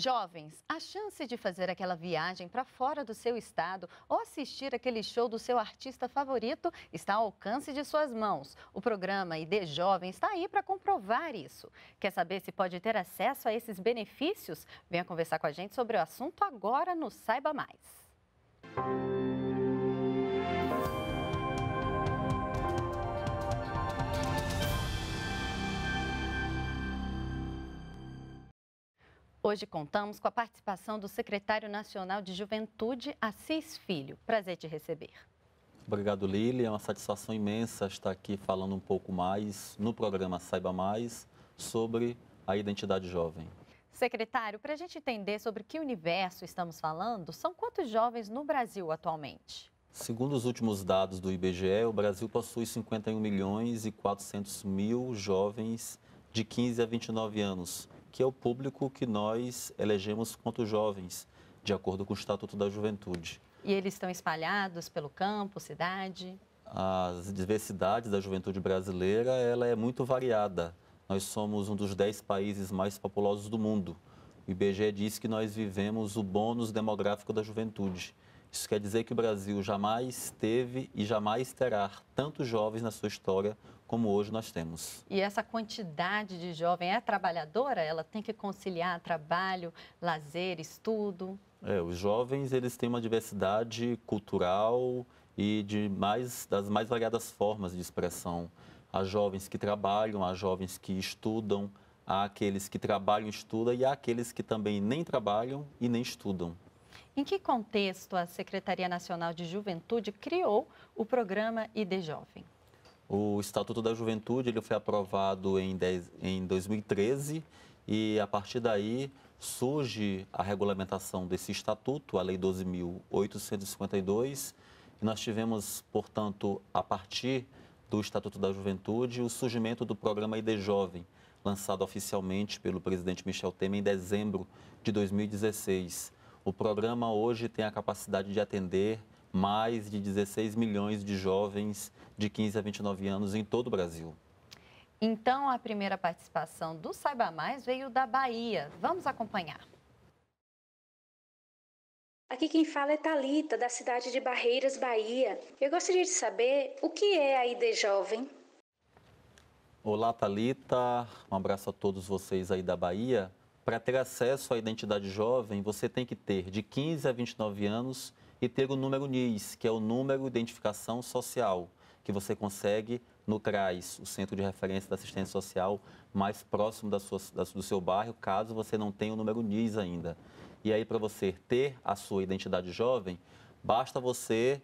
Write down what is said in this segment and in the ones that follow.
Jovens, a chance de fazer aquela viagem para fora do seu estado ou assistir aquele show do seu artista favorito está ao alcance de suas mãos. O programa ID Jovem está aí para comprovar isso. Quer saber se pode ter acesso a esses benefícios? Venha conversar com a gente sobre o assunto agora no Saiba Mais. Música Hoje contamos com a participação do secretário nacional de Juventude, Assis Filho. Prazer te receber. Obrigado, Lili. É uma satisfação imensa estar aqui falando um pouco mais no programa Saiba Mais sobre a identidade jovem. Secretário, para a gente entender sobre que universo estamos falando, são quantos jovens no Brasil atualmente? Segundo os últimos dados do IBGE, o Brasil possui 51 milhões e 400 mil jovens de 15 a 29 anos, que é o público que nós elegemos quanto jovens, de acordo com o Estatuto da Juventude. E eles estão espalhados pelo campo, cidade? A diversidade da juventude brasileira ela é muito variada. Nós somos um dos dez países mais populosos do mundo. O IBGE diz que nós vivemos o bônus demográfico da juventude. Isso quer dizer que o Brasil jamais teve e jamais terá tantos jovens na sua história como hoje nós temos. E essa quantidade de jovem é trabalhadora? Ela tem que conciliar trabalho, lazer, estudo? É, os jovens eles têm uma diversidade cultural e de mais, das mais variadas formas de expressão. Há jovens que trabalham, há jovens que estudam, há aqueles que trabalham e estudam e há aqueles que também nem trabalham e nem estudam. Em que contexto a Secretaria Nacional de Juventude criou o programa ID Jovem? O Estatuto da Juventude ele foi aprovado em, 10, em 2013 e, a partir daí, surge a regulamentação desse estatuto, a Lei 12.852. E nós tivemos, portanto, a partir do Estatuto da Juventude, o surgimento do programa ID Jovem, lançado oficialmente pelo presidente Michel Temer em dezembro de 2016. O programa hoje tem a capacidade de atender mais de 16 milhões de jovens de 15 a 29 anos em todo o Brasil. Então, a primeira participação do Saiba Mais veio da Bahia. Vamos acompanhar. Aqui quem fala é Talita, da cidade de Barreiras, Bahia. Eu gostaria de saber o que é a ID Jovem. Olá, Talita. Um abraço a todos vocês aí da Bahia para ter acesso à identidade jovem, você tem que ter de 15 a 29 anos e ter o número NIS, que é o número de identificação social, que você consegue no CRAS, o Centro de Referência da Assistência Social, mais próximo da sua, da, do seu bairro, caso você não tenha o número NIS ainda. E aí, para você ter a sua identidade jovem, basta você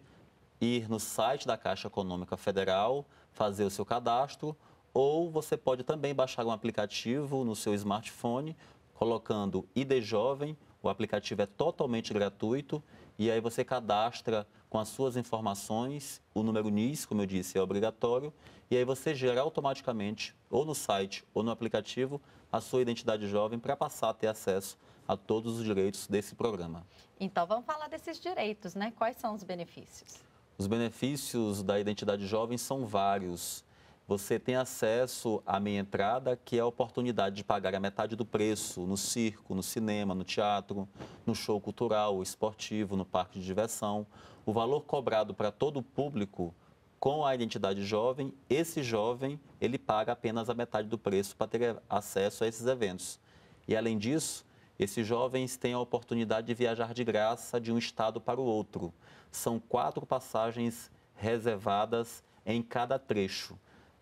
ir no site da Caixa Econômica Federal, fazer o seu cadastro, ou você pode também baixar um aplicativo no seu smartphone colocando ID Jovem, o aplicativo é totalmente gratuito e aí você cadastra com as suas informações, o número NIS, como eu disse, é obrigatório, e aí você gera automaticamente, ou no site ou no aplicativo, a sua identidade jovem para passar a ter acesso a todos os direitos desse programa. Então vamos falar desses direitos, né? Quais são os benefícios? Os benefícios da identidade jovem são vários você tem acesso à minha entrada, que é a oportunidade de pagar a metade do preço no circo, no cinema, no teatro, no show cultural, esportivo, no parque de diversão. O valor cobrado para todo o público com a identidade jovem, esse jovem ele paga apenas a metade do preço para ter acesso a esses eventos. E além disso, esses jovens têm a oportunidade de viajar de graça de um estado para o outro. São quatro passagens reservadas em cada trecho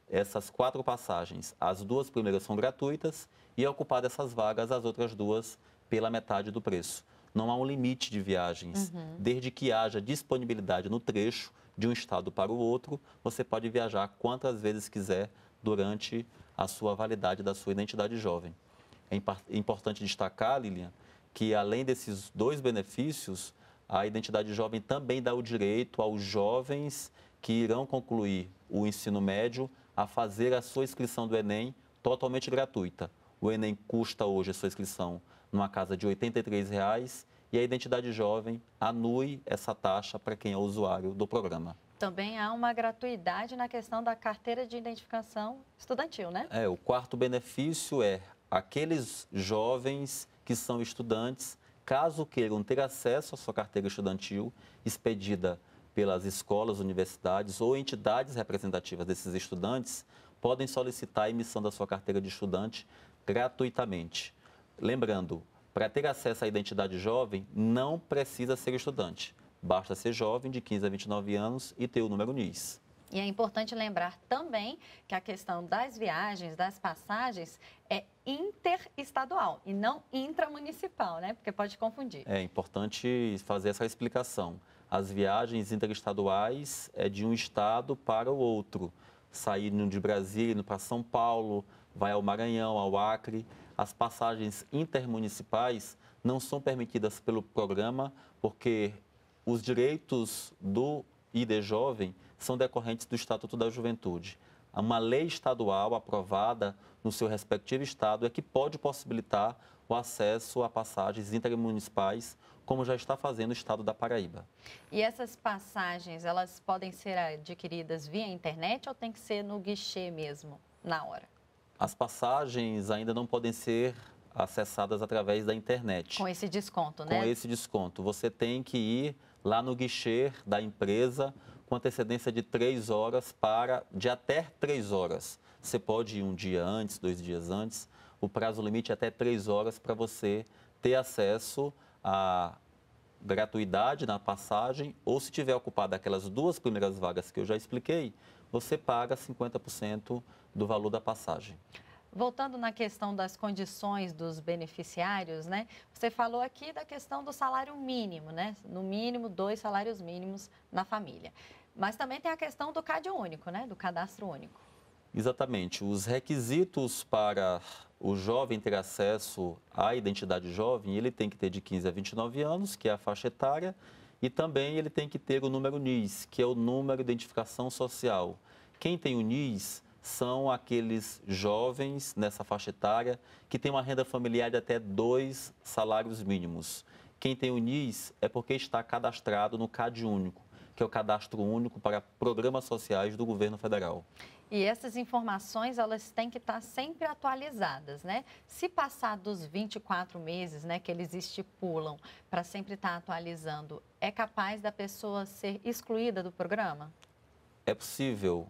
essas quatro passagens, as duas primeiras são gratuitas e ocupar dessas essas vagas, as outras duas pela metade do preço. Não há um limite de viagens, uhum. desde que haja disponibilidade no trecho de um estado para o outro, você pode viajar quantas vezes quiser durante a sua validade da sua identidade jovem. É importante destacar, Lilian, que além desses dois benefícios, a identidade jovem também dá o direito aos jovens que irão concluir o ensino médio a fazer a sua inscrição do Enem totalmente gratuita. O Enem custa hoje a sua inscrição numa casa de R$ 83,00 e a Identidade Jovem anui essa taxa para quem é usuário do programa. Também há uma gratuidade na questão da carteira de identificação estudantil, né? É, o quarto benefício é aqueles jovens que são estudantes, caso queiram ter acesso à sua carteira estudantil, expedida pelas escolas, universidades ou entidades representativas desses estudantes podem solicitar a emissão da sua carteira de estudante gratuitamente. Lembrando, para ter acesso à identidade jovem, não precisa ser estudante. Basta ser jovem, de 15 a 29 anos, e ter o número NIS. E é importante lembrar também que a questão das viagens, das passagens, é interestadual e não intramunicipal, né? Porque pode confundir. É importante fazer essa explicação as viagens interestaduais é, de um estado para o outro, saindo de Brasília indo para São Paulo, vai ao Maranhão, ao Acre. As passagens intermunicipais não são permitidas pelo programa, porque os direitos do ID Jovem são decorrentes do Estatuto da Juventude. Uma lei estadual aprovada no seu respectivo estado é que pode possibilitar o acesso a passagens intermunicipais como já está fazendo o estado da Paraíba. E essas passagens, elas podem ser adquiridas via internet ou tem que ser no guichê mesmo, na hora? As passagens ainda não podem ser acessadas através da internet. Com esse desconto, né? Com esse desconto. Você tem que ir lá no guichê da empresa com antecedência de três horas para de até três horas. Você pode ir um dia antes, dois dias antes. O prazo limite é até três horas para você ter acesso a gratuidade na passagem, ou se tiver ocupado aquelas duas primeiras vagas que eu já expliquei, você paga 50% do valor da passagem. Voltando na questão das condições dos beneficiários, né? Você falou aqui da questão do salário mínimo, né? No mínimo, dois salários mínimos na família. Mas também tem a questão do CAD único, né? Do cadastro único. Exatamente. Os requisitos para o jovem ter acesso à identidade jovem, ele tem que ter de 15 a 29 anos, que é a faixa etária, e também ele tem que ter o número NIS, que é o número de identificação social. Quem tem o NIS são aqueles jovens nessa faixa etária que têm uma renda familiar de até dois salários mínimos. Quem tem o NIS é porque está cadastrado no CAD único, que é o cadastro único para programas sociais do governo federal. E essas informações, elas têm que estar sempre atualizadas, né? Se passar dos 24 meses, né, que eles estipulam para sempre estar atualizando, é capaz da pessoa ser excluída do programa? É possível.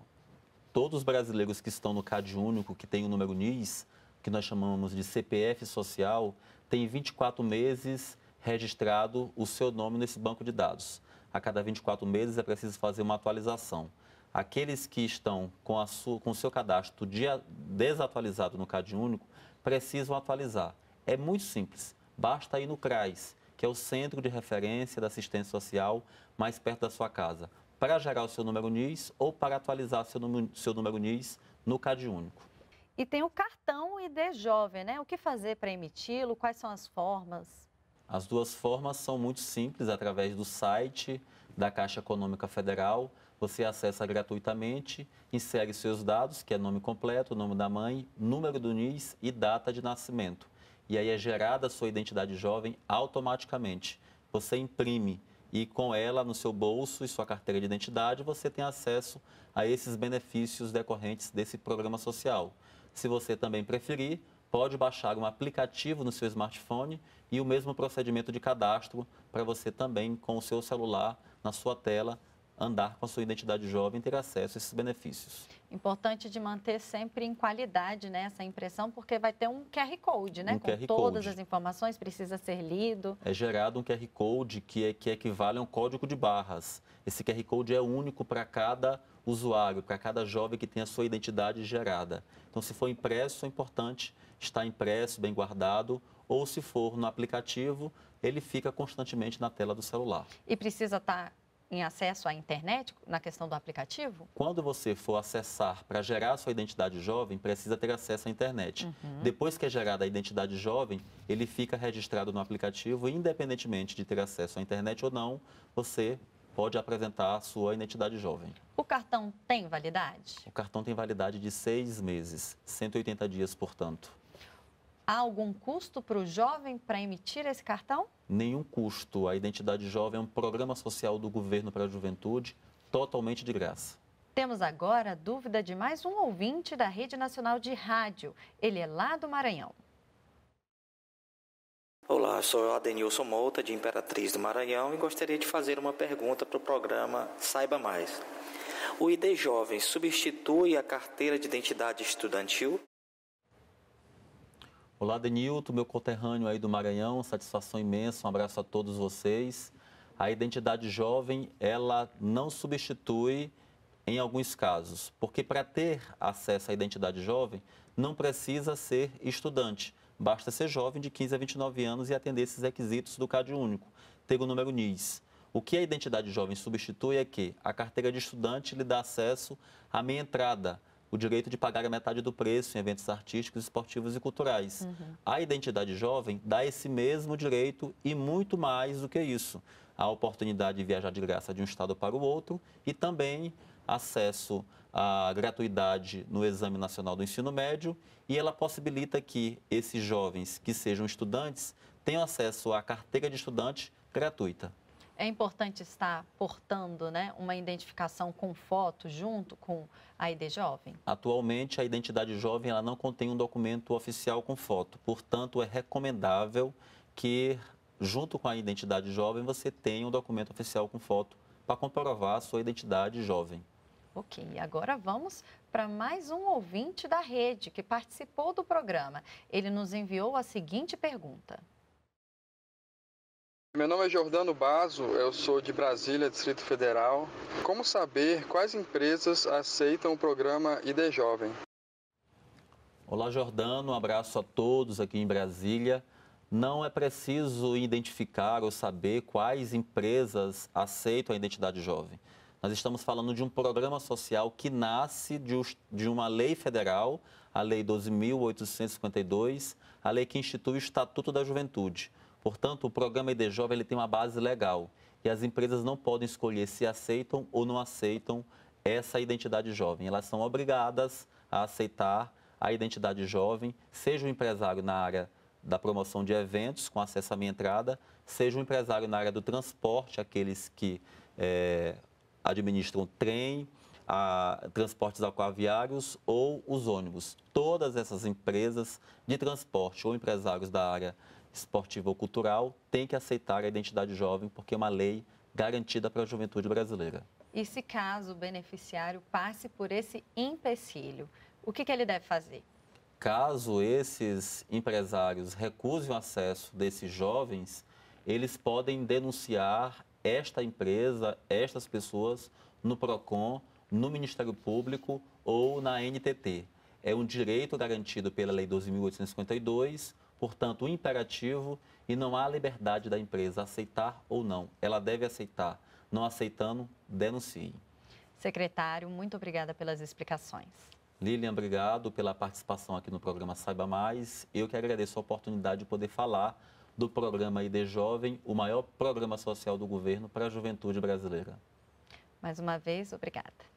Todos os brasileiros que estão no CAD único, que tem o número NIS, que nós chamamos de CPF social, tem 24 meses registrado o seu nome nesse banco de dados. A cada 24 meses é preciso fazer uma atualização aqueles que estão com, a sua, com o seu cadastro dia, desatualizado no Cade único precisam atualizar. É muito simples, basta ir no CRAS, que é o Centro de Referência da Assistência Social mais perto da sua casa, para gerar o seu número NIS ou para atualizar seu seu número NIS no Cade único. E tem o cartão ID Jovem, né? O que fazer para emiti-lo? Quais são as formas? As duas formas são muito simples, através do site da Caixa Econômica Federal. Você acessa gratuitamente, insere seus dados, que é nome completo, nome da mãe, número do NIS e data de nascimento. E aí é gerada a sua identidade jovem automaticamente. Você imprime e com ela no seu bolso e sua carteira de identidade, você tem acesso a esses benefícios decorrentes desse programa social. Se você também preferir, pode baixar um aplicativo no seu smartphone e o mesmo procedimento de cadastro para você também, com o seu celular, na sua tela, andar com a sua identidade jovem e ter acesso a esses benefícios. Importante de manter sempre em qualidade né, essa impressão, porque vai ter um QR Code, né? Um com QR todas code. as informações, precisa ser lido. É gerado um QR Code que, é, que é equivale a um código de barras. Esse QR Code é único para cada usuário, para cada jovem que tem a sua identidade gerada. Então, se for impresso, é importante estar impresso, bem guardado, ou se for no aplicativo, ele fica constantemente na tela do celular. E precisa estar tá em acesso à internet na questão do aplicativo? Quando você for acessar para gerar a sua identidade jovem, precisa ter acesso à internet. Uhum. Depois que é gerada a identidade jovem, ele fica registrado no aplicativo, independentemente de ter acesso à internet ou não, você pode apresentar a sua identidade jovem. O cartão tem validade? O cartão tem validade de seis meses, 180 dias, portanto. Há algum custo para o jovem para emitir esse cartão? Nenhum custo. A Identidade Jovem é um programa social do governo para a juventude totalmente de graça. Temos agora a dúvida de mais um ouvinte da Rede Nacional de Rádio. Ele é lá do Maranhão. Olá, sou Adenilson Mouta, de Imperatriz do Maranhão, e gostaria de fazer uma pergunta para o programa Saiba Mais. O ID Jovem substitui a carteira de identidade estudantil? Olá, Denilton, meu conterrâneo aí do Maranhão, satisfação imensa, um abraço a todos vocês. A identidade jovem, ela não substitui em alguns casos, porque para ter acesso à identidade jovem, não precisa ser estudante, basta ser jovem de 15 a 29 anos e atender esses requisitos do CAD único, ter o número NIS. O que a identidade jovem substitui é que a carteira de estudante lhe dá acesso à meia entrada, o direito de pagar a metade do preço em eventos artísticos, esportivos e culturais. Uhum. A identidade jovem dá esse mesmo direito e muito mais do que isso. A oportunidade de viajar de graça de um estado para o outro e também acesso à gratuidade no Exame Nacional do Ensino Médio e ela possibilita que esses jovens que sejam estudantes tenham acesso à carteira de estudante gratuita é importante estar portando né, uma identificação com foto junto com a ID jovem? Atualmente, a identidade jovem ela não contém um documento oficial com foto, portanto, é recomendável que, junto com a identidade jovem, você tenha um documento oficial com foto para comprovar a sua identidade jovem. Ok, agora vamos para mais um ouvinte da rede que participou do programa. Ele nos enviou a seguinte pergunta. Meu nome é Jordano Bazo, eu sou de Brasília, Distrito Federal. Como saber quais empresas aceitam o programa ID Jovem? Olá, Jordano, um abraço a todos aqui em Brasília. Não é preciso identificar ou saber quais empresas aceitam a identidade jovem. Nós estamos falando de um programa social que nasce de uma lei federal, a Lei 12.852, a lei que institui o Estatuto da Juventude. Portanto, o programa ID Jovem ele tem uma base legal e as empresas não podem escolher se aceitam ou não aceitam essa identidade jovem. Elas são obrigadas a aceitar a identidade jovem, seja um empresário na área da promoção de eventos, com acesso à minha entrada, seja um empresário na área do transporte, aqueles que é, administram trem, a, transportes aquaviários ou os ônibus. Todas essas empresas de transporte ou empresários da área esportivo ou cultural tem que aceitar a identidade jovem, porque é uma lei garantida para a juventude brasileira. E se caso o beneficiário passe por esse empecilho, o que, que ele deve fazer? Caso esses empresários recusem o acesso desses jovens, eles podem denunciar esta empresa, estas pessoas, no PROCON, no Ministério Público ou na NTT. É um direito garantido pela Lei 12.852, portanto, o imperativo e não há liberdade da empresa aceitar ou não. Ela deve aceitar. Não aceitando, denuncie. Secretário, muito obrigada pelas explicações. Lilian, obrigado pela participação aqui no programa Saiba Mais. Eu que agradeço a oportunidade de poder falar do programa ID Jovem, o maior programa social do governo para a juventude brasileira. Mais uma vez, obrigada.